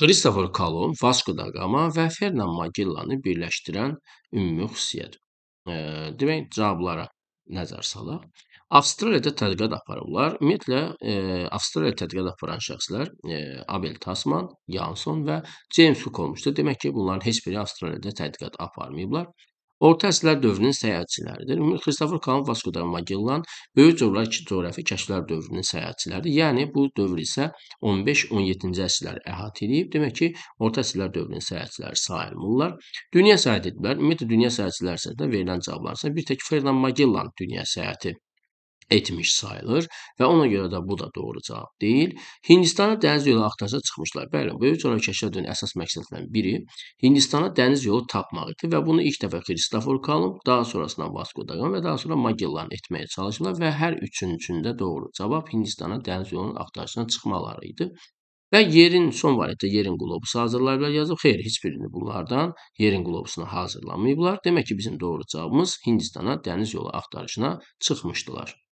Kristofer Kolumb, Vasco da Gama və Fernand Magellanı birləşdirən ümumi xüsusiyyət. E, demək, cavablara nəzər salaq. Avstraliyada tədqiqat aparıblar. Ümumiyyətlə e, Avstraliyada tədqiqat aparan şəxslər e, Abel Tasman, Yanson və James Cook olmuşdu. Demək ki, bunların heç biri Avstraliyada tədqiqat aparmayıblar. Orta əsrlər dövrünün səyahətçiləridir. Xristofor Kolumb Vasko da Magellan böyük coğrafi kəşflər dövrünün səyahətçiləridir. Yəni bu dövr isə 15-17-ci əsrləri əhatə edib. Demək ki, orta əsrlər dövrünün səyahətçiləri sayılmırlar. Dünya səyahət ediblər. Ümumiyyətlə dünya səyahətçiləri səhifəsində verilən cavablar isə bir tək Ferdinand Magellan dünya səyahəti etmiş sayılır və ona görə də bu da doğru cavab deyil. Hindistana dəniz yolu axtarışa çıxmışlar. Bəli, böyük coğrafiyaşünasların əsas məqsədlərindən biri Hindistana dəniz yolu tapmaq idi və bunu ilk dəfə Kristofor Kolumb, daha sonrasında Vasco da Gama və daha sonra Magellan etməyə çalışırlar və hər üçüncündə doğru cavab Hindistana dəniz yolunun axtarışına çıxmaları idi. Və yerin son variantda yerin qlobusu hazırlayıblar yazıb. Xeyr, heç birini bunlardan yerin qlobusunu hazırlamayıblar. Demək ki, bizim doğru cavabımız Hindistana dəniz yolu axtarışına çıxmışdılar.